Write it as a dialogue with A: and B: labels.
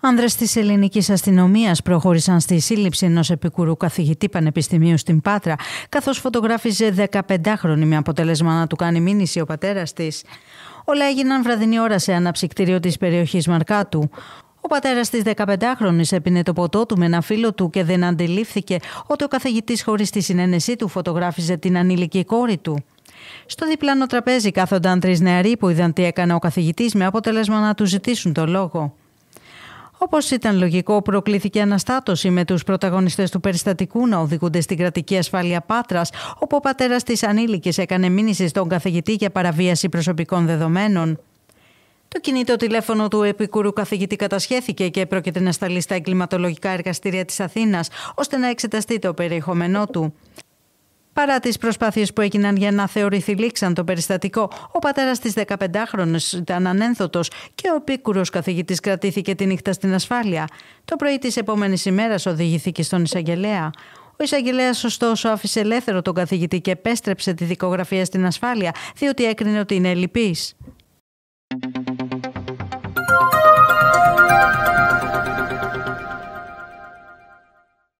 A: Άνδρες της Ελληνικής αστυνομίας προχώρησαν στη σύλληψη ενός επικουρού καθηγητή πανεπιστημίου στην πατρα καθώς καθώς φωτογράφιζε 15χρονη με αποτέλεσμα να του κάνει μήνυση ο πατέρας της. Όλα έγιναν βραδινή ώρα σε αναψυκτήριο της περιοχής Μαρκάτου. Ο πατέρας της 15χρονη έπινε το ποτό του με ένα φίλο του και δεν αντιλήφθηκε ότι ο καθηγητής, χωρίς τη συνένεσή του, φωτογράφιζε την ανήλικη κόρη του. Στο διπλάνο τραπέζι κάθονταν τρεις νεαροί που είδαν τι έκανε ο καθηγητής με αποτέλεσμα να του ζητήσουν το λόγο. Όπως ήταν λογικό, προκλήθηκε αναστάτωση με τους πρωταγωνιστές του περιστατικού να οδηγούνται στην κρατική ασφάλεια Πάτρας, όπου ο πατέρας της ανήλικης έκανε μήνυση στον καθηγητή για παραβίαση προσωπικών δεδομένων. Το κινητό τηλέφωνο του επικουρού καθηγητή κατασχέθηκε και πρόκειται να σταλεί στα εγκληματολογικά εργαστήρια της Αθήνας, ώστε να εξεταστεί το περιεχόμενό του. Παρά τις προσπάθειες που έγιναν για να θεωρηθεί λήξαν το περιστατικό, ο πατέρας της 15χρονη ήταν ανένθωτος και ο επίκουρος καθηγητής κρατήθηκε τη νύχτα στην ασφάλεια. Το πρωί της επόμενης ημέρας οδηγήθηκε στον εισαγγελέα. Ο εισαγγελέας, ωστόσο, άφησε ελεύθερο τον καθηγητή και επέστρεψε τη δικογραφία στην ασφάλεια, διότι έκρινε ότι είναι ελλειπή.